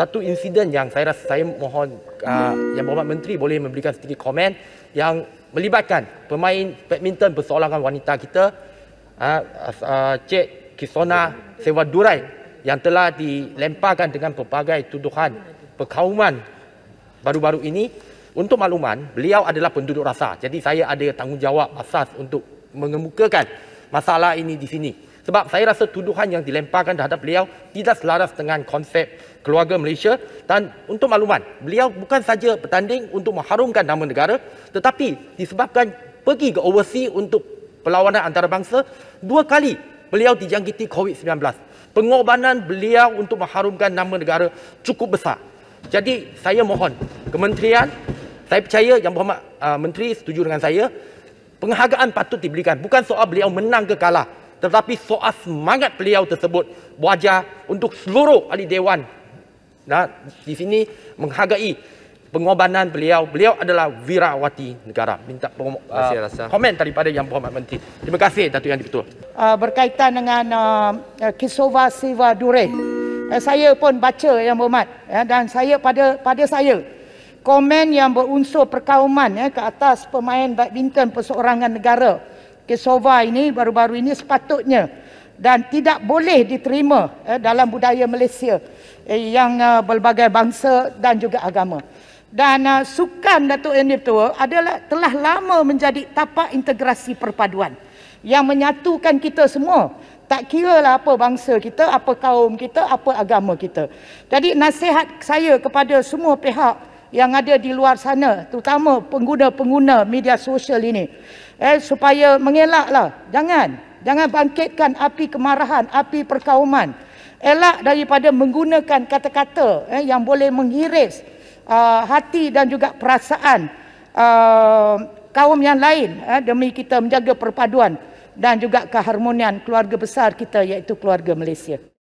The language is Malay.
satu insiden yang saya rasa saya mohon uh, yang berhormat menteri boleh memberikan sedikit komen yang melibatkan pemain badminton persoalangan wanita kita uh, uh, Cik Kisona Sewa Durai yang telah dilemparkan dengan pelbagai tuduhan perkauman baru-baru ini untuk makluman beliau adalah penduduk rasa jadi saya ada tanggungjawab asas untuk mengemukakan masalah ini di sini sebab saya rasa tuduhan yang dilemparkan terhadap beliau tidak selaras dengan konsep keluarga Malaysia dan untuk makluman, beliau bukan saja bertanding untuk mengharumkan nama negara tetapi disebabkan pergi ke overseas untuk perlawanan antarabangsa dua kali beliau dijangkiti COVID-19. Pengorbanan beliau untuk mengharumkan nama negara cukup besar. Jadi saya mohon kementerian, saya percaya Yang Berhormat uh, Menteri setuju dengan saya, penghargaan patut diberikan. Bukan soal beliau menang ke kalah tetapi soal semangat beliau tersebut wajar untuk seluruh ahli dewan nah, di sini menghargai pengorbanan beliau. Beliau adalah wirawati negara. Minta uh, komen daripada Yang Berhormat Menteri. Terima kasih Datuk Yang Dipertua. Uh, berkaitan dengan uh, uh, Kisova Siva Dure. Uh, saya pun baca Yang Berhormat ya, dan saya pada pada saya komen yang berunsur perkauman ya, ke atas pemain badminton perseorangan negara Kesova ini baru-baru ini sepatutnya dan tidak boleh diterima eh, dalam budaya Malaysia eh, yang uh, eh, berbagai bangsa dan juga agama. Dan uh, sukan Datuk Yang Dipertua adalah telah lama menjadi tapak integrasi perpaduan yang menyatukan kita semua. Tak kira lah apa bangsa kita, apa kaum kita, apa agama kita. Jadi nasihat saya kepada semua pihak yang ada di luar sana terutama pengguna-pengguna media sosial ini eh supaya mengelaklah jangan jangan bangkitkan api kemarahan api perkauman elak daripada menggunakan kata-kata eh, yang boleh menghiris uh, ah, hati dan juga perasaan uh, kaum yang lain eh, demi kita menjaga perpaduan dan juga keharmonian keluarga besar kita iaitu keluarga Malaysia